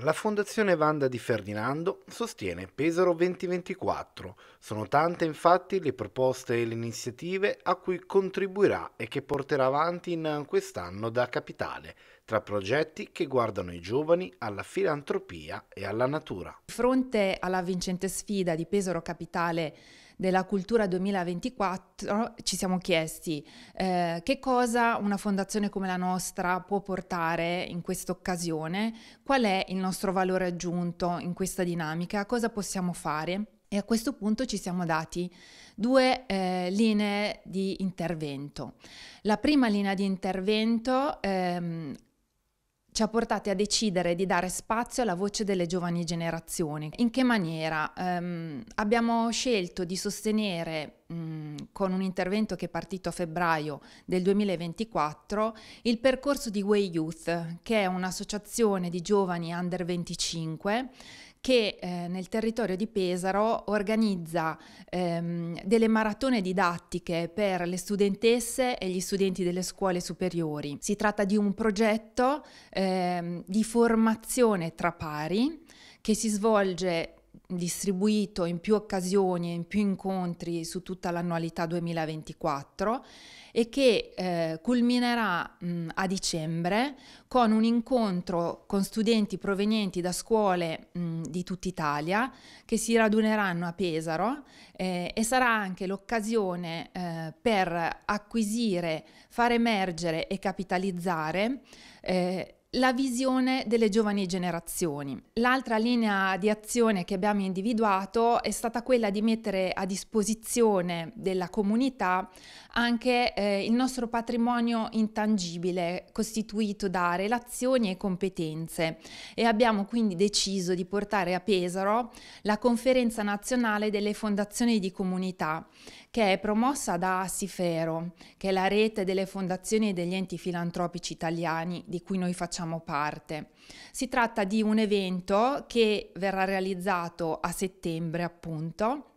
La Fondazione Vanda di Ferdinando sostiene Pesaro 2024. Sono tante infatti le proposte e le iniziative a cui contribuirà e che porterà avanti in quest'anno da capitale, tra progetti che guardano i giovani alla filantropia e alla natura. Di fronte alla vincente sfida di Pesaro Capitale della Cultura 2024 ci siamo chiesti eh, che cosa una fondazione come la nostra può portare in questa occasione, qual è il nostro valore aggiunto in questa dinamica, cosa possiamo fare. E a questo punto ci siamo dati due eh, linee di intervento. La prima linea di intervento ehm, ci ha portati a decidere di dare spazio alla voce delle giovani generazioni. In che maniera? Um, abbiamo scelto di sostenere mh, con un intervento che è partito a febbraio del 2024 il percorso di Way Youth, che è un'associazione di giovani under 25 che eh, nel territorio di Pesaro organizza ehm, delle maratone didattiche per le studentesse e gli studenti delle scuole superiori. Si tratta di un progetto ehm, di formazione tra pari che si svolge distribuito in più occasioni e in più incontri su tutta l'annualità 2024 e che eh, culminerà mh, a dicembre con un incontro con studenti provenienti da scuole mh, di tutta Italia che si raduneranno a Pesaro eh, e sarà anche l'occasione eh, per acquisire, far emergere e capitalizzare eh, la visione delle giovani generazioni. L'altra linea di azione che abbiamo individuato è stata quella di mettere a disposizione della comunità anche eh, il nostro patrimonio intangibile costituito da relazioni e competenze e abbiamo quindi deciso di portare a Pesaro la conferenza nazionale delle fondazioni di comunità che è promossa da Sifero, che è la rete delle fondazioni e degli enti filantropici italiani di cui noi facciamo facciamo parte. Si tratta di un evento che verrà realizzato a settembre, appunto,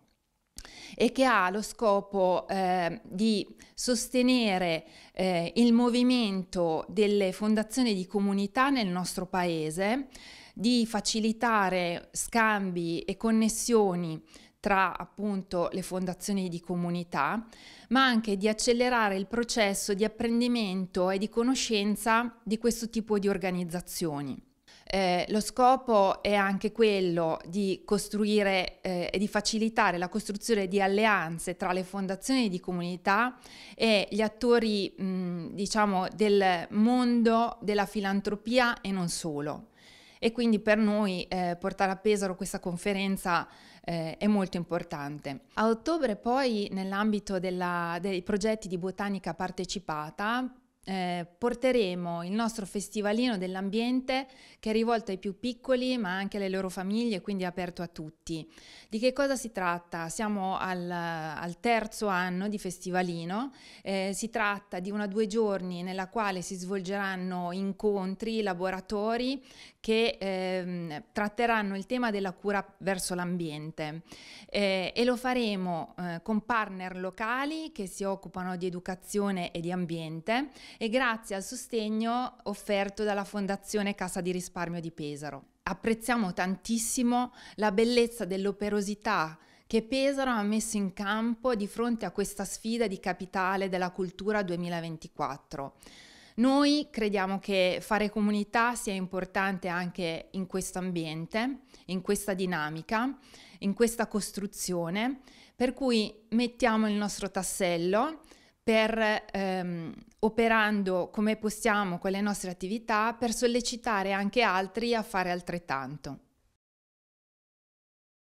e che ha lo scopo eh, di sostenere eh, il movimento delle fondazioni di comunità nel nostro paese, di facilitare scambi e connessioni tra appunto le fondazioni di comunità, ma anche di accelerare il processo di apprendimento e di conoscenza di questo tipo di organizzazioni. Eh, lo scopo è anche quello di costruire eh, e di facilitare la costruzione di alleanze tra le fondazioni di comunità e gli attori, mh, diciamo, del mondo della filantropia e non solo e quindi per noi eh, portare a Pesaro questa conferenza eh, è molto importante. A ottobre poi nell'ambito dei progetti di botanica partecipata eh, porteremo il nostro festivalino dell'ambiente che è rivolto ai più piccoli ma anche alle loro famiglie, quindi aperto a tutti. Di che cosa si tratta? Siamo al, al terzo anno di festivalino, eh, si tratta di una due giorni nella quale si svolgeranno incontri, laboratori che eh, tratteranno il tema della cura verso l'ambiente eh, e lo faremo eh, con partner locali che si occupano di educazione e di ambiente e grazie al sostegno offerto dalla Fondazione Casa di Risparmio di Pesaro. Apprezziamo tantissimo la bellezza dell'operosità che Pesaro ha messo in campo di fronte a questa sfida di capitale della cultura 2024. Noi crediamo che fare comunità sia importante anche in questo ambiente, in questa dinamica, in questa costruzione, per cui mettiamo il nostro tassello per ehm, operando come possiamo con le nostre attività per sollecitare anche altri a fare altrettanto.